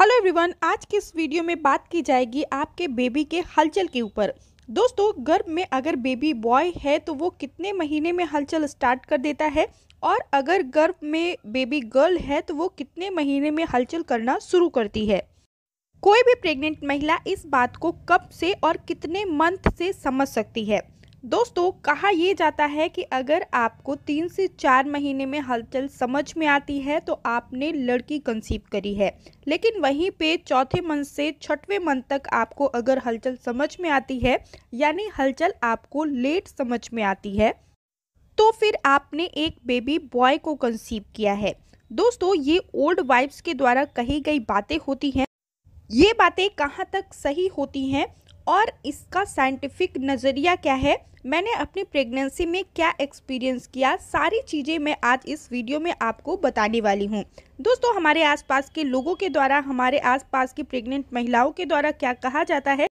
hello everyone आज की इस वीडियो में बात की जाएगी आपके बेबी के हलचल के ऊपर दोस्तों गर्भ में अगर बेबी बॉय है तो वो कितने महीने में हलचल स्टार्ट कर देता है और अगर गर्भ में बेबी गर्ल है तो वो कितने महीने में हलचल करना शुरू करती है कोई भी प्रेग्नेंट महिला इस बात को कब से और कितने मंथ से समझ सकती है दोस्तों कहा यह जाता है कि अगर आपको तीन से चार महीने में हलचल समझ में आती है तो आपने लड़की कंसीव करी है लेकिन वहीं पे चौथे मंथ से छठवें मंथ तक आपको अगर हलचल समझ में आती है यानी हलचल आपको लेट समझ में आती है तो फिर आपने एक बेबी बॉय को कंसीव किया है दोस्तों ये ओल्ड वाइफ्स के द्वारा कही गई बातें होती हैं ये बातें कहाँ तक सही होती हैं और इसका साइंटिफिक नज़रिया क्या है मैंने अपनी प्रेगनेंसी में क्या एक्सपीरियंस किया सारी चीज़ें मैं आज इस वीडियो में आपको बताने वाली हूँ दोस्तों हमारे आसपास के लोगों के द्वारा हमारे आसपास की प्रेग्नेंट महिलाओं के द्वारा क्या कहा जाता है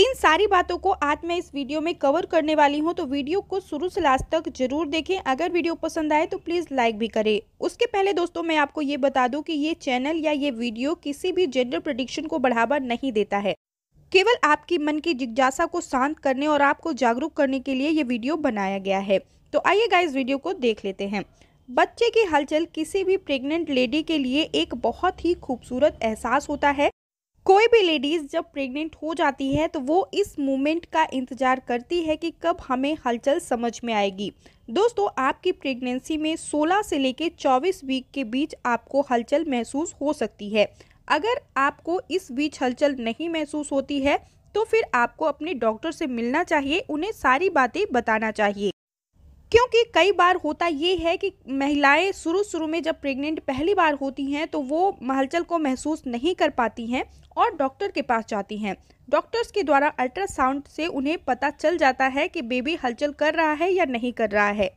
इन सारी बातों को आज मैं इस वीडियो में कवर करने वाली हूं तो वीडियो को शुरू से लास्ट तक जरूर देखें अगर वीडियो पसंद आए तो प्लीज़ लाइक भी करें उसके पहले दोस्तों मैं आपको ये बता दूं कि ये चैनल या ये वीडियो किसी भी जेंडर प्रोडिक्शन को बढ़ावा नहीं देता है केवल आपकी मन की जिज्ञासा को शांत करने और आपको जागरूक करने के लिए ये वीडियो बनाया गया है तो आइए गाइस वीडियो को देख लेते हैं बच्चे की हलचल किसी भी प्रेग्नेंट लेडी के लिए एक बहुत ही खूबसूरत एहसास होता है कोई भी लेडीज़ जब प्रेग्नेंट हो जाती है तो वो इस मोमेंट का इंतज़ार करती है कि कब हमें हलचल समझ में आएगी दोस्तों आपकी प्रेगनेंसी में 16 से लेकर 24 वीक के बीच आपको हलचल महसूस हो सकती है अगर आपको इस बीच हलचल नहीं महसूस होती है तो फिर आपको अपने डॉक्टर से मिलना चाहिए उन्हें सारी बातें बताना चाहिए क्योंकि कई बार होता ये है कि महिलाएं शुरू शुरू में जब प्रेग्नेंट पहली बार होती हैं तो वो हलचल को महसूस नहीं कर पाती हैं और डॉक्टर के पास जाती हैं डॉक्टर्स के द्वारा अल्ट्रासाउंड से उन्हें पता चल जाता है कि बेबी हलचल कर रहा है या नहीं कर रहा है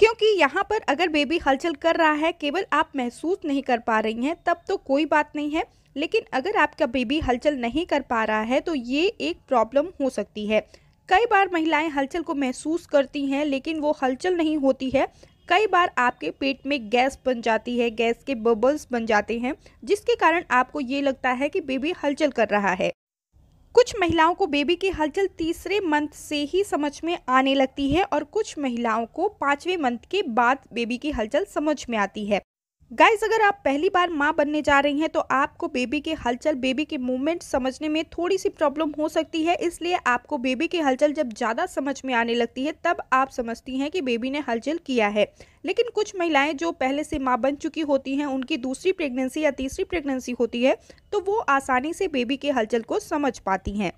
क्योंकि यहाँ पर अगर बेबी हलचल कर रहा है केवल आप महसूस नहीं कर पा रही हैं तब तो कोई बात नहीं है लेकिन अगर आपका बेबी हलचल नहीं कर पा रहा है तो ये एक प्रॉब्लम हो सकती है कई बार महिलाएं हलचल को महसूस करती हैं लेकिन वो हलचल नहीं होती है कई बार आपके पेट में गैस बन जाती है गैस के बबल्स बन जाते हैं जिसके कारण आपको ये लगता है कि बेबी हलचल कर रहा है कुछ महिलाओं को बेबी की हलचल तीसरे मंथ से ही समझ में आने लगती है और कुछ महिलाओं को पांचवें मंथ के बाद बेबी की हलचल समझ में आती है गाइज अगर आप पहली बार माँ बनने जा रही हैं तो आपको बेबी के हलचल बेबी के मूवमेंट समझने में थोड़ी सी प्रॉब्लम हो सकती है इसलिए आपको बेबी की हलचल जब ज़्यादा समझ में आने लगती है तब आप समझती हैं कि बेबी ने हलचल किया है लेकिन कुछ महिलाएं जो पहले से माँ बन चुकी होती हैं उनकी दूसरी प्रेगनेंसी या तीसरी प्रेगनेंसी होती है तो वो आसानी से बेबी के हलचल को समझ पाती हैं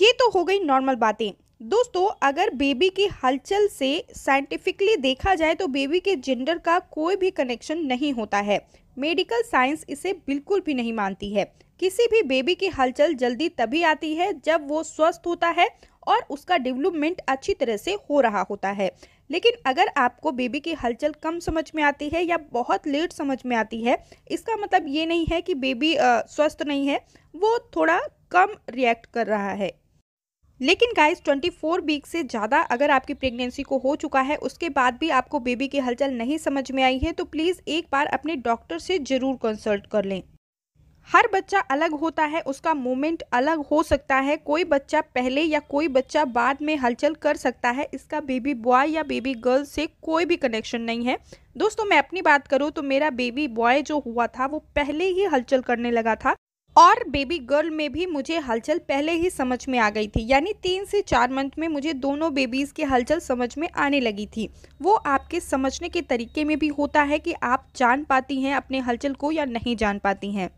ये तो हो गई नॉर्मल बातें दोस्तों अगर बेबी की हलचल से साइंटिफिकली देखा जाए तो बेबी के जेंडर का कोई भी कनेक्शन नहीं होता है मेडिकल साइंस इसे बिल्कुल भी नहीं मानती है किसी भी बेबी की हलचल जल्दी तभी आती है जब वो स्वस्थ होता है और उसका डेवलपमेंट अच्छी तरह से हो रहा होता है लेकिन अगर आपको बेबी की हलचल कम समझ में आती है या बहुत लेट समझ में आती है इसका मतलब ये नहीं है कि बेबी स्वस्थ नहीं है वो थोड़ा कम रिएक्ट कर रहा है लेकिन गाइस 24 वीक से ज़्यादा अगर आपकी प्रेगनेंसी को हो चुका है उसके बाद भी आपको बेबी की हलचल नहीं समझ में आई है तो प्लीज़ एक बार अपने डॉक्टर से ज़रूर कंसल्ट कर लें हर बच्चा अलग होता है उसका मूवमेंट अलग हो सकता है कोई बच्चा पहले या कोई बच्चा बाद में हलचल कर सकता है इसका बेबी बॉय या बेबी गर्ल से कोई भी कनेक्शन नहीं है दोस्तों मैं अपनी बात करूँ तो मेरा बेबी बॉय जो हुआ था वो पहले ही हलचल करने लगा था और बेबी गर्ल में भी मुझे हलचल पहले ही समझ में आ गई थी यानी तीन से चार मंथ में मुझे दोनों बेबीज़ की हलचल समझ में आने लगी थी वो आपके समझने के तरीके में भी होता है कि आप जान पाती हैं अपने हलचल को या नहीं जान पाती हैं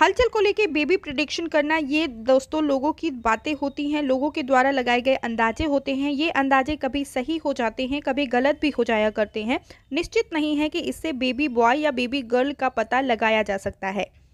हलचल को लेके बेबी प्रडिक्शन करना ये दोस्तों लोगों की बातें होती हैं लोगों के द्वारा लगाए गए अंदाजे होते हैं ये अंदाजे कभी सही हो जाते हैं कभी गलत भी हो जाया करते हैं निश्चित नहीं है कि इससे बेबी बॉय या बेबी गर्ल का पता लगाया जा सकता है